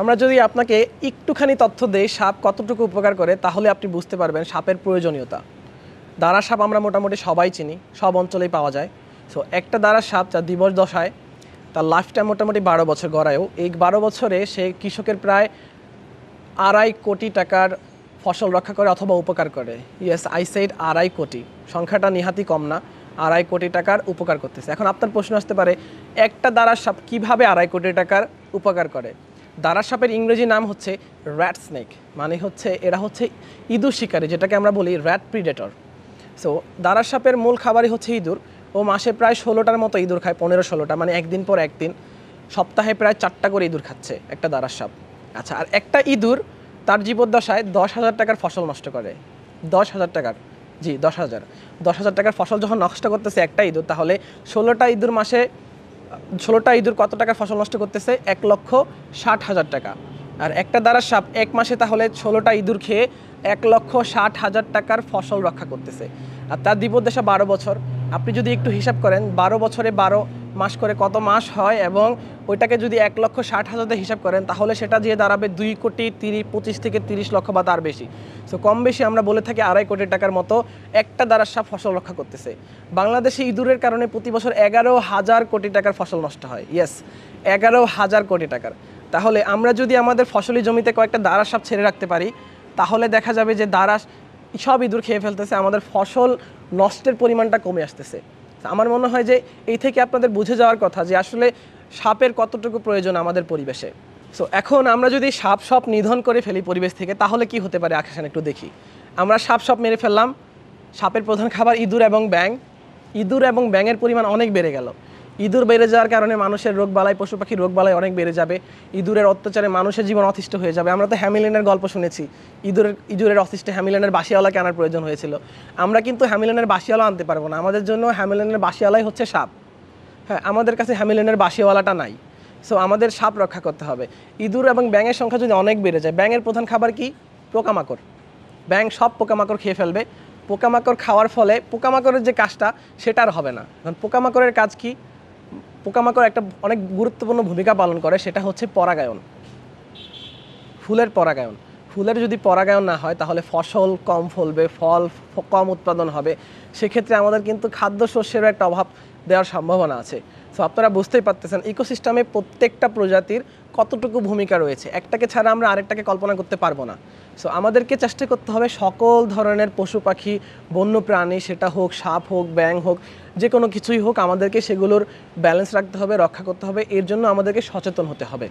আমরা যদি আপনাকে একটুখানি তথ্য দেই সাপ কতটুকু উপকার করে তাহলে আপনি বুঝতে পারবেন সাপের প্রয়োজনীয়তা দাঁড়া সাপ আমরা মোটামুটি সবাই চিনি সব অঞ্চলেই পাওয়া যায় সো একটা দাঁড়া সাপ যা দিবস দশায় তার লাইফটা মোটামুটি বারো বছর গড়ায়ও এই বারো বছরে সে কৃষকের প্রায় আড়াই কোটি টাকার ফসল রক্ষা করে অথবা উপকার করে ইয়েস আই সাইড আড়াই কোটি সংখ্যাটা নিহাতি কম না আড়াই কোটি টাকার উপকার করতেছে এখন আপনার প্রশ্ন আসতে পারে একটা দ্বারা সাপ কীভাবে আড়াই কোটি টাকার উপকার করে দারা সাপের ইংরেজি নাম হচ্ছে র্যাট স্নেক মানে হচ্ছে এরা হচ্ছে ইঁদুর শিকারি যেটাকে আমরা বলি র্যাট প্রিডেটর সো দারা সাপের মূল খাবারই হচ্ছে ইঁদুর ও মাসে প্রায় ষোলোটার মতো ইঁদুর খায় পনেরো ষোলোটা মানে একদিন পর একদিন সপ্তাহে প্রায় চারটা করে ইঁদুর খাচ্ছে একটা দারার সাপ আচ্ছা আর একটা ইঁদুর তার জীবদ্দশায় দশ হাজার টাকার ফসল নষ্ট করে দশ হাজার টাকার জি দশ হাজার দশ হাজার টাকার ফসল যখন নষ্ট করতেছে একটা ইঁদুর তাহলে ষোলোটা ইঁদুর মাসে ষোলোটা ইঁদুর কত টাকার ফসল নষ্ট করতেছে এক লক্ষ ষাট হাজার টাকা আর একটা দ্বারা সাপ এক মাসে তাহলে ষোলোটা ইঁদুর খেয়ে এক লক্ষ ষাট হাজার টাকার ফসল রক্ষা করতেছে আর তার দিবদ্দশা বারো বছর আপনি যদি একটু হিসাব করেন বারো বছরে বারো মাস করে কত মাস হয় এবং ওইটাকে যদি এক লক্ষ ষাট হাজারে হিসাব করেন তাহলে সেটা দিয়ে দাঁড়াবে দুই কোটি তিরিশ পঁচিশ থেকে তিরিশ লক্ষ বা তার বেশি সো কম বেশি আমরা বলে থাকি আড়াই কোটি টাকার মতো একটা দ্বারা সাপ ফসল রক্ষা করতেছে বাংলাদেশে ইঁদুরের কারণে প্রতি বছর এগারো হাজার কোটি টাকার ফসল নষ্ট হয় ইয়েস এগারো হাজার কোটি টাকার তাহলে আমরা যদি আমাদের ফসলি জমিতে কয়েকটা দাঁড়া সাপ ছেড়ে রাখতে পারি তাহলে দেখা যাবে যে দাঁড়া সব ইঁদুর খেয়ে ফেলতেছে আমাদের ফসল নষ্টের পরিমাণটা কমে আসতেছে আমার মনে হয় যে এই থেকে আপনাদের বুঝে যাওয়ার কথা যে আসলে সাপের কতটুকু প্রয়োজন আমাদের পরিবেশে সো এখন আমরা যদি সাপ সব নিধন করে ফেলি পরিবেশ থেকে তাহলে কি হতে পারে আকাশান একটু দেখি আমরা সাপ সাপ মেরে ফেললাম সাপের প্রধান খাবার ইঁদুর এবং ব্যাং ইঁদুর এবং ব্যাঙের পরিমাণ অনেক বেড়ে গেল ইঁদুর বেড়ে যাওয়ার কারণে মানুষের রোগ বালাই পশু পাখির রোগ বালাই অনেক বেড়ে যাবে ইঁদুরের অত্যাচারে মানুষের জীবন অতিষ্ঠ হয়ে যাবে আমরা তো হ্যামিলিনের গল্প শুনেছি ইঁদুরের ইঁদুরের অতিষ্ঠে হ্যামিলেনের বাসিওয়ালাকে আনার প্রয়োজন হয়েছিল আমরা কিন্তু হ্যামিলেনের বাসিওয়ালা আনতে পারবো না আমাদের জন্য হ্যামিলেনের বাসিওয়ালাই হচ্ছে সাপ হ্যাঁ আমাদের কাছে হ্যামিলিনের বাসিওয়ালাটা নাই সো আমাদের সাপ রক্ষা করতে হবে ইঁদুর এবং ব্যাঙের সংখ্যা যদি অনেক বেড়ে যায় ব্যাঙের প্রধান খাবার কি পোকামাকড় ব্যাঙ সব পোকামাকড় খেয়ে ফেলবে পোকামাকড় খাওয়ার ফলে পোকামাকড়ের যে কাজটা সেটা আর হবে না কারণ পোকামাকড়ের কাজ কি পোকামাকড় একটা অনেক গুরুত্বপূর্ণ ভূমিকা পালন করে সেটা হচ্ছে পরাগায়ন ফুলের পরাগায়ন ফুলের যদি পরাগায়ন না হয় তাহলে ফসল কম ফলবে ফল কম উৎপাদন হবে সেক্ষেত্রে আমাদের কিন্তু খাদ্য শস্যেরও একটা অভাব দেওয়ার সম্ভাবনা আছে সো আপনারা বুঝতেই পারতেছেন ইকোসিস্টেমে প্রত্যেকটা প্রজাতির কতটুকু ভূমিকা রয়েছে একটাকে ছাড়া আমরা আরেকটাকে কল্পনা করতে পারবো না সো আমাদেরকে চেষ্টা করতে হবে সকল ধরনের পশু পাখি বন্য প্রাণী সেটা হোক সাপ হোক ব্যাং হোক যে কোনো কিছুই হোক আমাদেরকে সেগুলোর ব্যালেন্স রাখতে হবে রক্ষা করতে হবে এর জন্য আমাদেরকে সচেতন হতে হবে